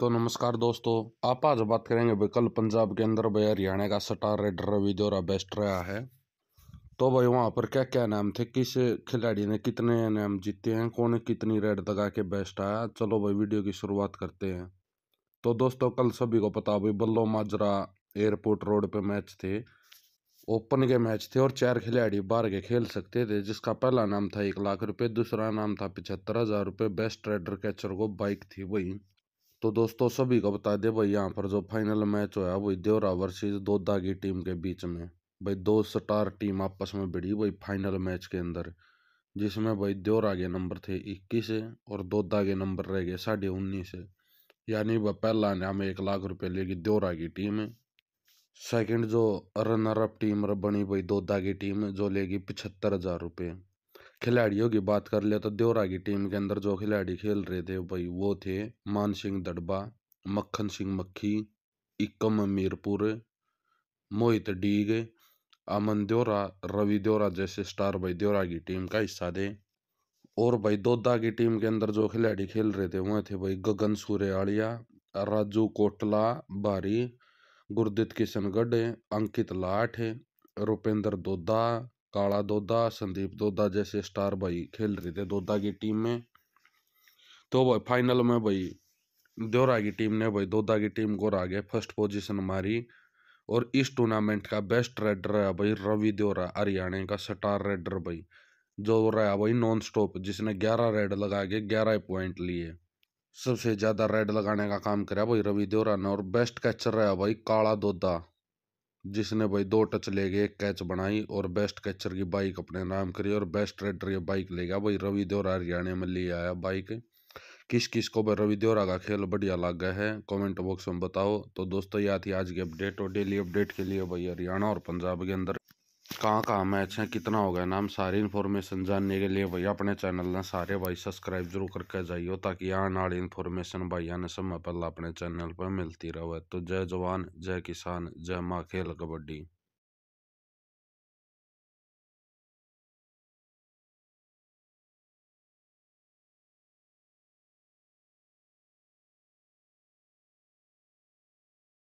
तो नमस्कार दोस्तों आप आज बात करेंगे भाई कल पंजाब के अंदर भाई हरियाणा का स्टार रेडर रवि जोरा बेस्ट रहा है तो भाई वहाँ पर क्या क्या नाम थे किस खिलाड़ी ने कितने नाम जीते हैं कौन कितनी रेड दगा के बेस्ट आया चलो भाई वीडियो की शुरुआत करते हैं तो दोस्तों कल सभी को पता भाई बल्लो माजरा एयरपोर्ट रोड पर मैच थे ओपन के मैच थे और चार खिलाड़ी बाहर के खेल सकते थे जिसका पहला नाम था एक लाख रुपये दूसरा नाम था पिछहत्तर हज़ार रुपये बेस्ट रेडर कैचर को बाइक थी वही तो दोस्तों सभी को बता दे भाई यहाँ पर जो फाइनल मैच होया वही देवरा वर्सेज दोदा की टीम के बीच में भाई दो स्टार टीम आपस में भिड़ी वही फाइनल मैच के अंदर जिसमें भाई देवरा के नंबर थे इक्कीस और दोदा के नंबर रह गए साढ़े उन्नीस यानी वह पहला इनाम एक लाख रुपये लेगी देवरा की टीम सेकंड जो रनर अप टीम बनी भाई दोदा की टीम जो लेगी पिछहत्तर हज़ार रुपये खिलाड़ियों की बात कर ले तो द्योरा की टीम के अंदर जो खिलाड़ी खेल रहे थे भाई वो थे मान सिंह दड़बा मक्खन सिंह मक्खी इक्कम मीरपुर मोहित डीग अमन द्योरा रवि द्योरा जैसे स्टार भाई द्योरा की टीम का हिस्सा थे और भाई दोदा की टीम के अंदर जो खिलाड़ी खेल रहे थे वह थे भाई गगन सूर्यालिया राजू कोटला बारी गुरदित किशनगढ़ अंकित लाठ रुपेंद्र दोदा काला दोदा संदीप दोदा जैसे स्टार भाई खेल रहे थे दोदा की टीम में तो भाई फाइनल में भाई द्योरा की टीम ने भाई दोदा की टीम को आगे फर्स्ट पोजीशन मारी और इस टूर्नामेंट का बेस्ट रेडर है भाई रवि द्योरा हरियाणा का स्टार रेडर भाई जो रहा भाई नॉन स्टॉप जिसने ग्यारह रेड लगा के ग्यारह पॉइंट लिए सबसे ज़्यादा रेड लगाने का काम करा भाई रवि द्योरा ने और बेस्ट कैचर रहा भाई काला दोदा जिसने भाई दो टच ले गए एक कैच बनाई और बेस्ट कैचर की बाइक अपने नाम करी और बेस्ट रेडर की बाइक ले गया भाई रवि देवरा हरियाणा में ले आया बाइक किस किस को भाई रवि देवरा का खेल बढ़िया लग गया है कमेंट बॉक्स में बताओ तो दोस्तों याद थी आज की अपडेट और डेली अपडेट के लिए भाई हरियाणा और पंजाब के अंदर कहाँ कहाँ मैच हैं अच्छा, कितना हो गया नाम सारी इन्फॉर्मेशन जानने के लिए भाई अपने चैनल ने सारे भाई सब्सक्राइब जरूर करके जाइयो ताकि आने वाली इन्फॉर्मेशन भाई ने समय पहला अपने चैनल पर मिलती रहे तो जय जवान जय किसान जय माँ खेल कबड्डी